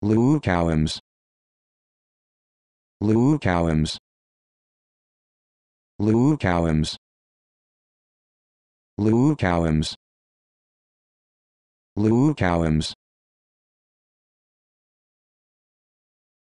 Leucowums. Leucowums. Leucowums. Leucowums. Leucowums.